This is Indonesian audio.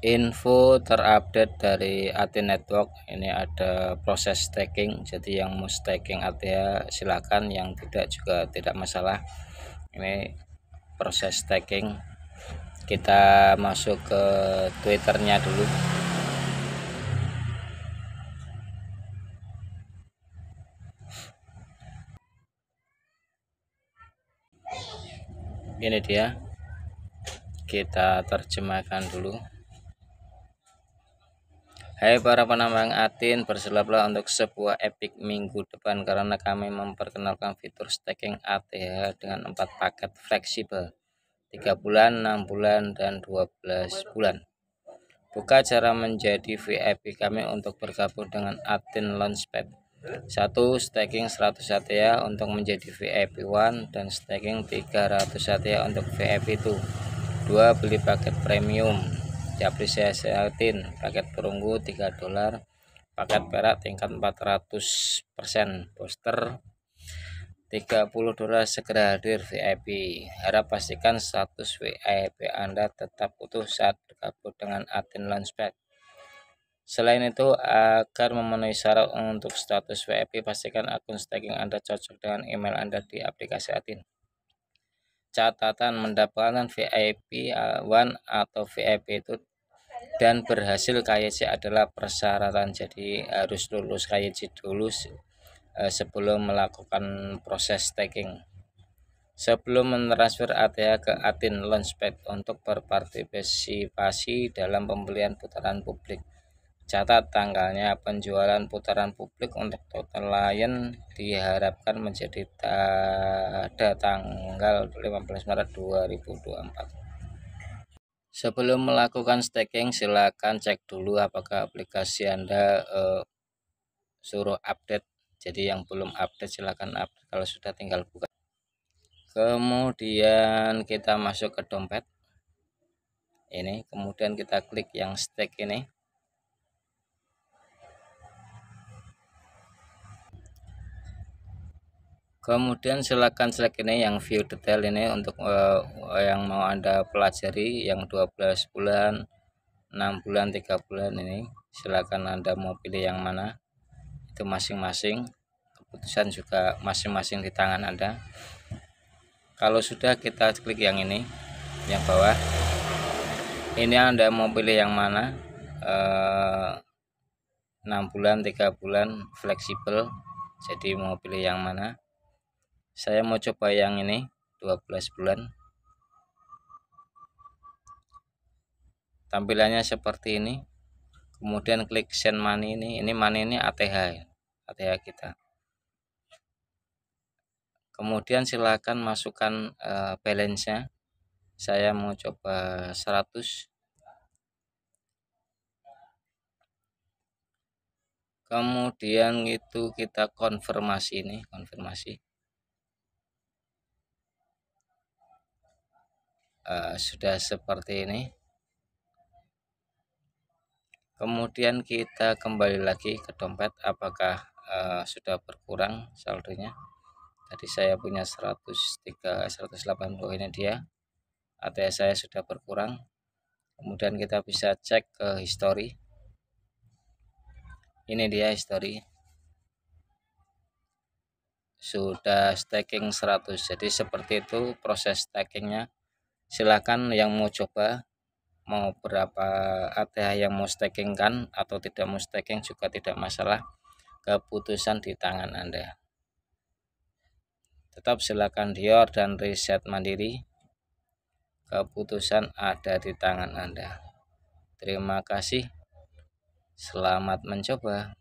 info terupdate dari AT Network ini ada proses staking jadi yang mau staking artinya silakan yang tidak juga tidak masalah ini proses staking kita masuk ke twitternya dulu ini dia kita terjemahkan dulu Hai para penambang atin, bersiaplah untuk sebuah epic minggu depan karena kami memperkenalkan fitur staking ATH dengan 4 paket fleksibel 3 bulan, 6 bulan, dan 12 bulan. Buka cara menjadi VIP kami untuk bergabung dengan Atin Launchpad. 1. Staking 100 ATH untuk menjadi VIP 1 dan staking 300 ATH untuk VIP 2. 2. Beli paket premium diapresiatin paket perunggu 3 dolar paket perak tingkat 400 persen poster 30 dolar segera hadir VIP harap pastikan status VIP Anda tetap utuh saat bergabung dengan Aten Launchpad Selain itu, agar memenuhi syarat untuk status VIP, pastikan akun staking Anda cocok dengan email Anda di aplikasi Atin. Catatan mendapatkan VIP 1 atau VIP itu dan berhasil KYC adalah persyaratan jadi harus lulus KYC dulu eh, sebelum melakukan proses staking sebelum mentransfer ATH ke Atin Launchpad untuk berpartisipasi dalam pembelian putaran publik catat tanggalnya penjualan putaran publik untuk total lain diharapkan menjadi pada tanggal 15 Maret 2024 Sebelum melakukan staking, silakan cek dulu apakah aplikasi Anda eh, suruh update. Jadi yang belum update silakan update. Kalau sudah tinggal buka. Kemudian kita masuk ke dompet. Ini, kemudian kita klik yang stake ini. kemudian silakan select ini yang view detail ini untuk uh, yang mau anda pelajari yang 12 bulan 6 bulan 3 bulan ini silakan anda mau pilih yang mana itu masing-masing keputusan juga masing-masing di tangan anda kalau sudah kita klik yang ini yang bawah ini anda mau pilih yang mana eh, 6 bulan 3 bulan fleksibel jadi mau pilih yang mana saya mau coba yang ini 12 bulan tampilannya seperti ini kemudian klik send money ini ini money ini ATH ATH ya, kita kemudian silakan masukkan uh, eh, balance nya saya mau coba 100 kemudian itu kita konfirmasi ini konfirmasi Eh, sudah seperti ini kemudian kita kembali lagi ke dompet apakah uh, sudah berkurang saldonya tadi saya punya 103 180 ini dia ATS saya sudah berkurang kemudian kita bisa cek ke history ini dia history sudah staking 100 jadi seperti itu proses stakingnya silakan yang mau coba mau berapa ATH yang mau staking kan atau tidak mau staking juga tidak masalah keputusan di tangan Anda tetap silakan Dior dan riset mandiri keputusan ada di tangan Anda terima kasih selamat mencoba